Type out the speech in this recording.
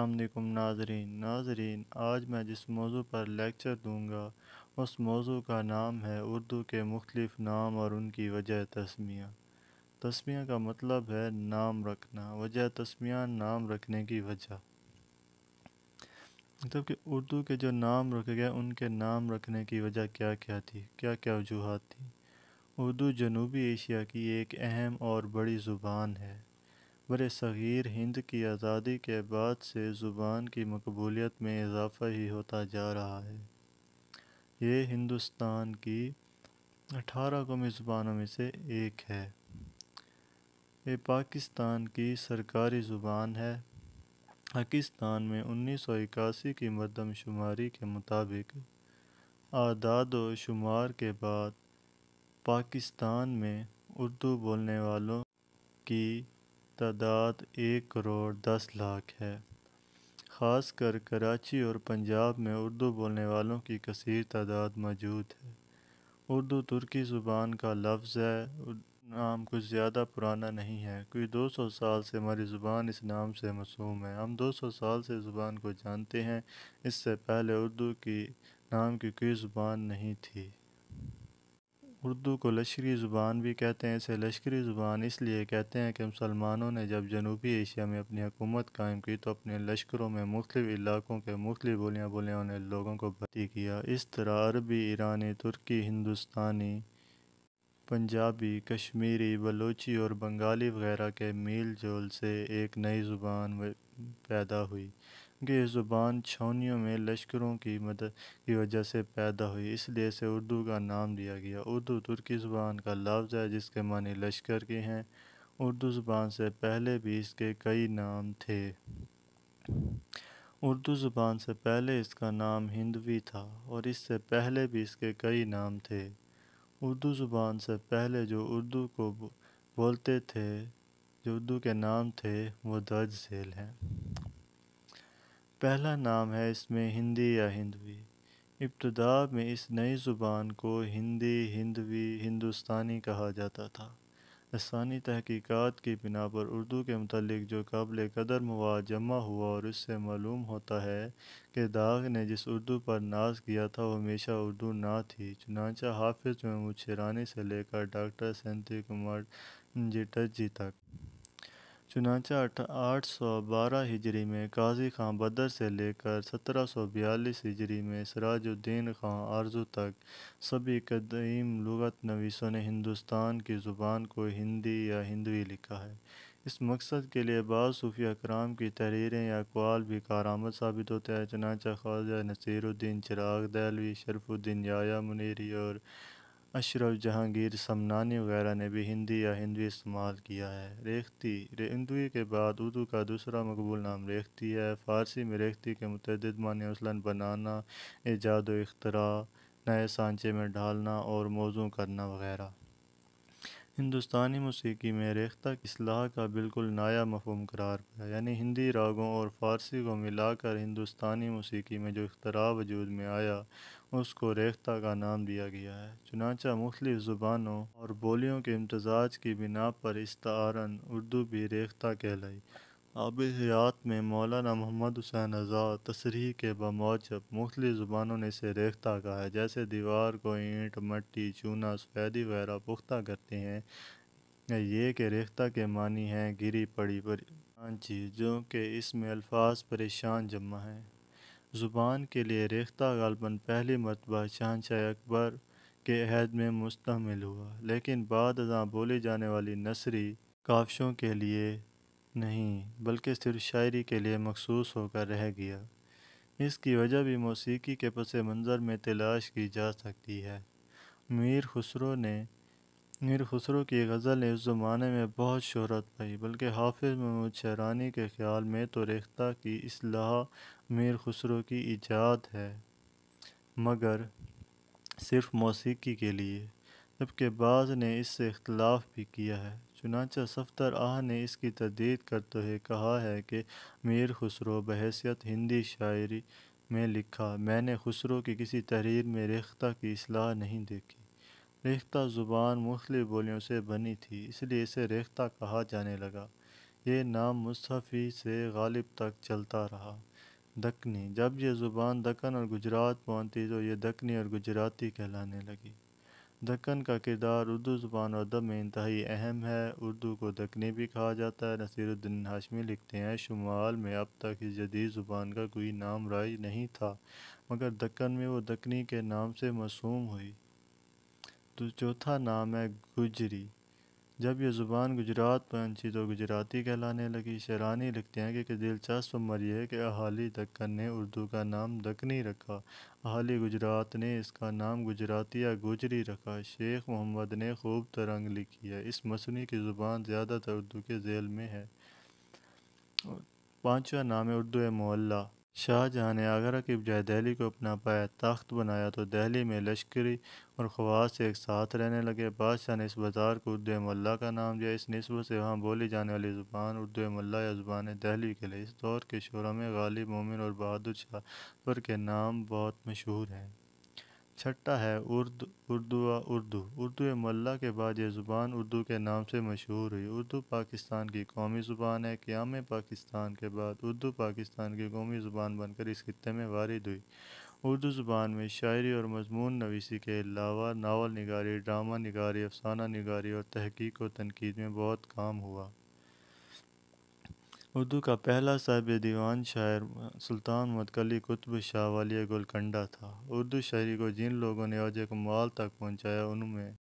अल्लाम नाजरीन नाजरीन आज मैं जिस मौजू पर लेक्चर दूंगा उस मौजू का नाम है उर्दू के मुख्तलिफ़ नाम और उनकी वजह तस्मिया तस्मिया का मतलब है नाम रखना वजह तस्मिया नाम रखने की वजह मतलब कि उर्दू के जो नाम रखे गए उनके नाम रखने की वजह क्या क्या थी क्या क्या वजूहत थी उर्दू जनूबी एशिया की एक अहम और बड़ी ज़ुबान है अकबर सग़ीर हिंद की आज़ादी के बाद से ज़ुबान की मकबूलियत में इजाफ़ा ही होता जा रहा है ये हिंदुस्तान की अठारह कौमी ज़ुबानों में से एक है ये पाकिस्तान की सरकारी ज़ुबान है पाकिस्तान में उन्नीस सौ इक्यासी की मरदमशुमारी के मुताबिक आदाद व शुमार के बाद पाकिस्तान में उर्दू बोलने वालों की तादाद एक करोड़ दस लाख है ख़ास कर कराची और पंजाब में उर्दू बोलने वालों की कसर तादाद मौजूद है उर्दू तुर्की ज़ुबान का लफ्ज़ है नाम कुछ ज़्यादा पुराना नहीं है कोई 200 साल से हमारी ज़ुबान इस नाम से मसूम है हम 200 साल से ज़ुबान को जानते हैं इससे पहले उर्दू की नाम की कोई ज़ुबान नहीं थी उर्दू को लश्करी ज़ुबान भी कहते हैं इसे लश्करी ज़ुबान इसलिए कहते हैं कि मुसलमानों ने जब जनूबी एशिया में अपनी हुकूमत कायम की तो अपने लश्करों में मुख्तु इलाकों के मुख्तु बोलियाँ बोलने वाले लोगों को भर्ती किया इस तरह अरबी ईरानी तुर्की हिंदुस्तानी पंजाबी कश्मीरी बलोची और बंगाली वगैरह के मेल जोल से एक नई ज़ुबान पैदा हुई क्योंकि ज़ुबान छावनियों में लश्करों की मदद की वजह से पैदा हुई इसलिए इसे उर्दू का नाम दिया गया उर्दू तुर्की ज़ुबान का लफ्ज़ है जिसके मानी लश्कर के हैं उर्दू ज़ुबान से पहले भी इसके कई नाम थे उर्दू ज़ुबान से पहले इसका नाम हिंदवी था और इससे पहले भी इसके कई नाम थे उर्दू ज़ुबान से पहले जो उर्दू को बोलते थे जो उर्दू के नाम थे वो दर्ज झेल हैं पहला नाम है इसमें हिंदी या हिंदवी इब्तदा में इस नई ज़ुबान को हिंदी हिंदवी हिंदुस्तानी कहा जाता था लसानी तहकीक़ात की बिना पर उर्दू के मतलब जो काबिल कदर मवाद जमा हुआ और इससे मालूम होता है कि दाग ने जिस उर्दू पर नाज किया था वह हमेशा उर्दू ना थी चुनाचा हाफिज महमूद रानी से लेकर डॉक्टर सेंती कुमार जिटत जी तक चुनाचा आठ सौ बारह हिजरी में काजी खां बदर से लेकर सत्रह सौ बयालीस हिजरी में सराजुद्दीन खां आरजू तक सभी कदीम लगत नवीसों ने हिंदुस्तान की ज़ुबान को हिंदी या हिंदवी लिखा है इस मकसद के लिए बाद सूफी अकराम की तहरीरें या अकवाल भी कारामद साबित होते हैं चनाचा ख्वाजा नसीरुद्दीन चिराग दहलवी शरफुद्दीन याया मुनीरी और अशरफ जहांगीर समनानी वगैरह ने भी हिंदी या हिंदी इस्तेमाल किया है रेखती रे हिंदवी के बाद उर्दू का दूसरा मकबूल नाम रेखती है फ़ारसी में रेखती के मुतद मान्य उसलन बनाना ईजाद अख्तरा नए सांचे में ढालना और मौजू करना वगैरह हिंदुस्तानी मौसीकी में रेख्ता की असलाह का बिल्कुल नाया मफहम करार पाया यानी हिंदी रागों और फ़ारसी को मिलाकर हिंदुस्तानी मौसीकी में जो इख्तरा वजूद में आया उसको रेख्ता का नाम दिया गया है चुनाचा मुख्त ज़ुबानों और बोलियों के इम्तजाज की बिना पर इस्तारन उर्दू भी रेख्ता कहलाई आबियात में मौलाना मोहम्मद हुसैन आज़ाद तशरीह के बमौजब मुख्तलि ज़ुबानों ने इसे रेखता कहा है जैसे दीवार को ईंट मट्टी चूना सफ़ेदी वगैरह पुख्ता करते हैं ये कि रेखता के मानी हैं गिरी पड़ी पर जो कि इसमें अल्फाज परेशान जमा हैं ज़ुबान के लिए रेखता गालबन पहली मरतबा शाह अकबर के अहद में मुस्तमिल हुआ लेकिन बाद बोली जाने वाली नसरी काफशों के लिए नहीं बल्कि सिर्फ शायरी के लिए मखसूस होकर रह गया इसकी वजह भी मौसीकी के पस मंज़र में तलाश की जा सकती है मीर खसरो ने मीर खसरो की गज़ल इस ज़माने में बहुत शहरत पाई बल्कि हाफिज़ महमूद शहरानी के ख्याल में तो रेख्ता की असलाह मीर खसरो की ईजाद है मगर सिर्फ मौसीकी के लिए जबकि बाज़ ने इससे इख्तलाफ भी किया है चुनाचा सफ्तर आह ने इसकी तरदीद करते हुए कहा है कि मीर खुसरो बहसीत हिंदी शायरी में लिखा मैंने खुसरो की किसी तहरीर में रेख्ता की असलाह नहीं देखी रेख्ता ज़ुबान मुख्तु बोलियों से बनी थी इसलिए इसे रेख्ता कहा जाने लगा ये नाम मुस्तफ़ी से गालिब तक चलता रहा दकनी जब यह ज़ुबान दक्कन और गुजरात पहुंची तो ये दक्कनी और गुजराती कहलाने लगी दक्कन का किरदार उर्दू ज़ुबान और अदब में इंतहाई अहम है उर्दू को दक्कनी भी कहा जाता है नसीरुद्दीन हाशमी लिखते हैं शुमाल में अब तक इस जदीद ज़ुबान का कोई नाम राइज नहीं था मगर दक्कन में वो दक्कनी के नाम से मसूम हुई तो चौथा नाम है गुजरी जब यह ज़ुबान गुजरात पहुंची तो गुजराती कहलाने लगी शरानी लिखते हैं कि दिलचस्प उम्र यह है कि अहाली दक्कन ने उर्दू का नाम दक्कनी रखा अहाली गुजरात ने इसका नाम गुजराती या गुजरी रखा शेख मोहम्मद ने खूब तरंग लिखी है इस मसनी की ज़ुबान ज़्यादातर उर्दू के जेल में है पाँचवा नाम है उर्दू मोहल्ला शाहजहाँ ने आगरा की बजाय दहली को अपना पाया तख्त बनाया तो दहली में लश्करी और खवास एक साथ रहने लगे बादशाह ने इस बाज़ार को उर्द मल्ला का नाम दिया इस नस्ब से वहाँ बोली जाने वाली ज़ुबान उर्दू मल्ला या ज़ुबान दहली के लिए इस दौर के शोरा में गालिब मोमिन और बहादुर शाह पर के नाम बहुत मशहूर हैं छठा है उर्द उर्दू उर्दू उर्दू मल्ला के बाद यह ज़ुबान उर्दू के नाम से मशहूर हुई उर्दू पाकिस्तान की कौमी ज़ुबान है क़्याम पाकिस्तान के बाद उर्दू पाकिस्तान की कौमी ज़ुबान बनकर इस खत्े में वारद हुई उर्दू ज़ुबान में शायरी और मजमून नवीसी के अलावा नावल नगारी ड्रामा नगारी अफसाना नगारी और तहकीक व तनकीद में बहुत काम हुआ उर्दू का पहला साहिब दीवान शायर सुल्तान मतकली कुतुब शाह वाली गोलकंडा था उर्दू शायरी को जिन लोगों ने अजय कमाल तक पहुँचाया उनमें